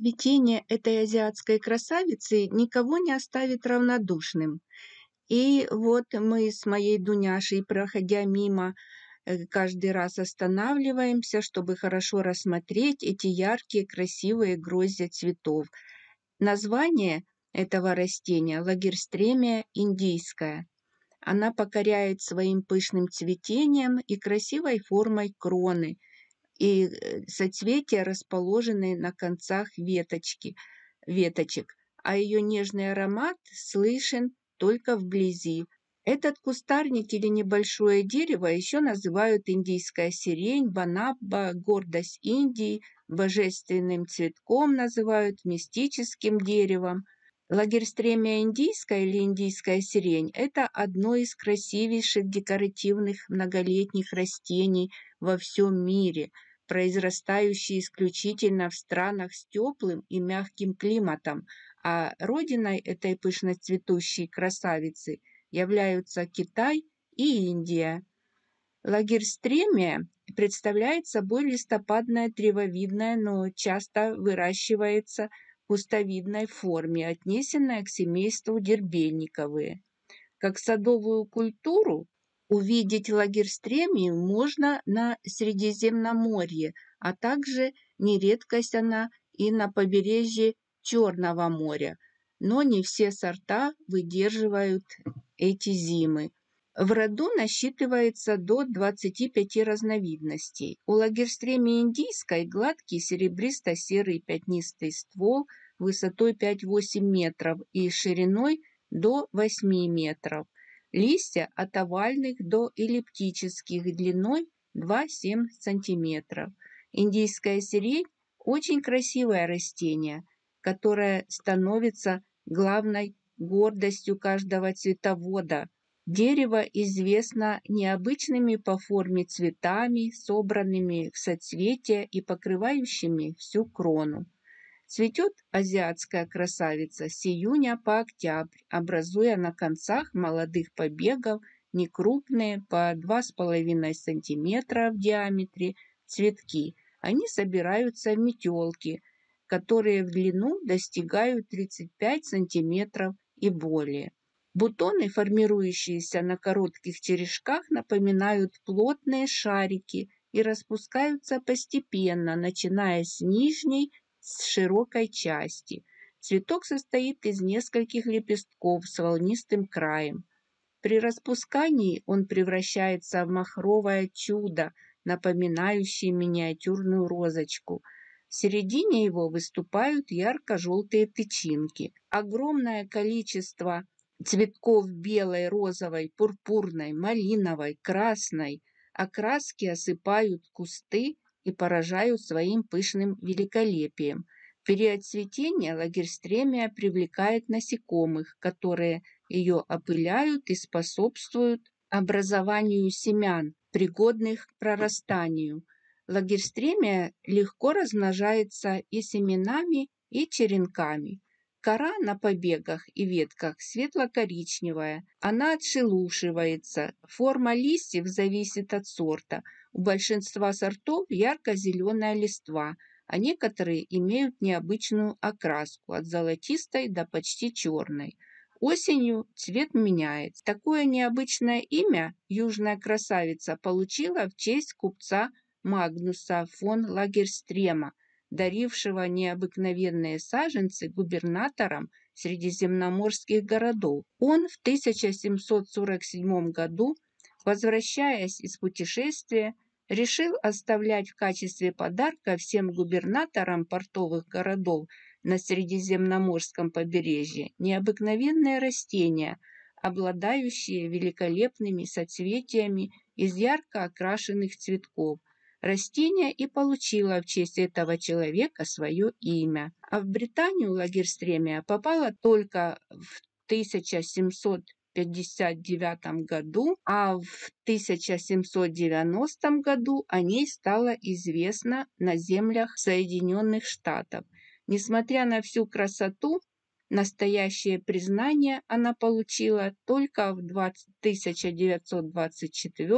Цветение этой азиатской красавицы никого не оставит равнодушным. И вот мы с моей Дуняшей, проходя мимо, э, каждый раз останавливаемся, чтобы хорошо рассмотреть эти яркие, красивые гроздья цветов. Название этого растения – лагерстремия индийская. Она покоряет своим пышным цветением и красивой формой кроны – и э, соцветия расположены на концах веточки, веточек, а ее нежный аромат слышен только вблизи. Этот кустарник или небольшое дерево еще называют индийская сирень, банаба, гордость Индии, божественным цветком называют, мистическим деревом. Лагерстремия индийская или индийская сирень – это одно из красивейших декоративных многолетних растений во всем мире – произрастающие исключительно в странах с теплым и мягким климатом, а родиной этой пышно цветущей красавицы являются Китай и Индия. Лагерстремия представляет собой листопадное древовидное, но часто выращивается в кустовидной форме, отнесенное к семейству дербельниковые. Как садовую культуру Увидеть лагерь стремии можно на Средиземноморье, а также нередкость она и на побережье Черного моря, но не все сорта выдерживают эти зимы. В роду насчитывается до 25 разновидностей. У лагерстремии индийской гладкий серебристо-серый пятнистый ствол высотой 5-8 метров и шириной до 8 метров. Листья от овальных до эллиптических длиной 2-7 см. Индийская сирень – очень красивое растение, которое становится главной гордостью каждого цветовода. Дерево известно необычными по форме цветами, собранными в соцветия и покрывающими всю крону. Цветет азиатская красавица с июня по октябрь, образуя на концах молодых побегов некрупные по 2,5 см в диаметре цветки. Они собираются в метелки, которые в длину достигают 35 см и более. Бутоны, формирующиеся на коротких черешках, напоминают плотные шарики и распускаются постепенно, начиная с нижней с широкой части. Цветок состоит из нескольких лепестков с волнистым краем. При распускании он превращается в махровое чудо, напоминающее миниатюрную розочку. В середине его выступают ярко-желтые тычинки. Огромное количество цветков белой, розовой, пурпурной, малиновой, красной. Окраски осыпают кусты и поражают своим пышным великолепием. В период цветения лагерстремия привлекает насекомых, которые ее опыляют и способствуют образованию семян, пригодных к прорастанию. Лагерстремия легко размножается и семенами, и черенками. Кора на побегах и ветках светло-коричневая, она отшелушивается. Форма листьев зависит от сорта. У большинства сортов ярко-зеленая листва, а некоторые имеют необычную окраску от золотистой до почти черной. Осенью цвет меняет. Такое необычное имя южная красавица получила в честь купца Магнуса фон Лагерстрема – дарившего необыкновенные саженцы губернаторам средиземноморских городов. Он в 1747 году, возвращаясь из путешествия, решил оставлять в качестве подарка всем губернаторам портовых городов на Средиземноморском побережье необыкновенные растения, обладающие великолепными соцветиями из ярко окрашенных цветков, Растение и получило в честь этого человека свое имя. А в Британию стремия попала только в 1700 1759 году, а в 1790 году о ней стало известно на землях Соединенных Штатов. Несмотря на всю красоту, настоящее признание она получила только в 20, 1924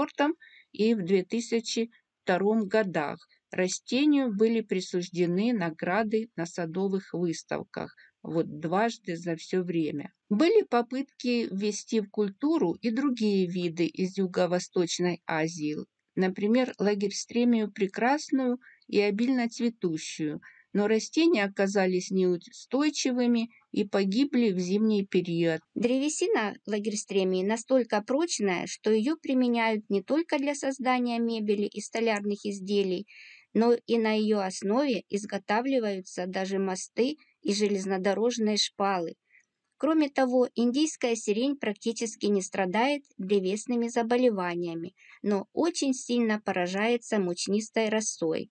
и в 2000 годах растению были присуждены награды на садовых выставках – вот дважды за все время. Были попытки ввести в культуру и другие виды из Юго-Восточной Азии, например, лагерстремию прекрасную и обильно цветущую – но растения оказались неустойчивыми и погибли в зимний период. Древесина лагерстремии настолько прочная, что ее применяют не только для создания мебели и столярных изделий, но и на ее основе изготавливаются даже мосты и железнодорожные шпалы. Кроме того, индийская сирень практически не страдает древесными заболеваниями, но очень сильно поражается мучнистой росой.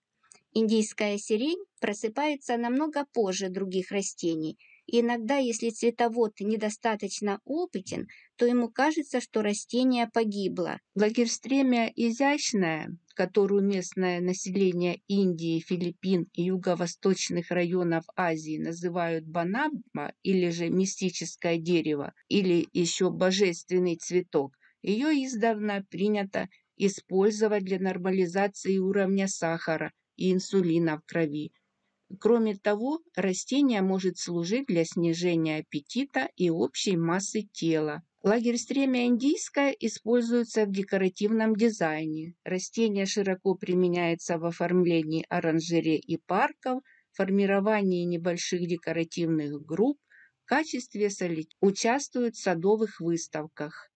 Индийская сирень просыпается намного позже других растений. иногда, если цветовод недостаточно опытен, то ему кажется, что растение погибло. Лагерстремия изящная, которую местное население Индии, Филиппин и юго-восточных районов Азии называют банабма или же мистическое дерево, или еще божественный цветок, ее издавна принято использовать для нормализации уровня сахара и инсулина в крови. Кроме того, растение может служить для снижения аппетита и общей массы тела. Лагерстремия индийская используется в декоративном дизайне. Растение широко применяется в оформлении оранжерей и парков, формировании небольших декоративных групп, в качестве солит. участвует в садовых выставках.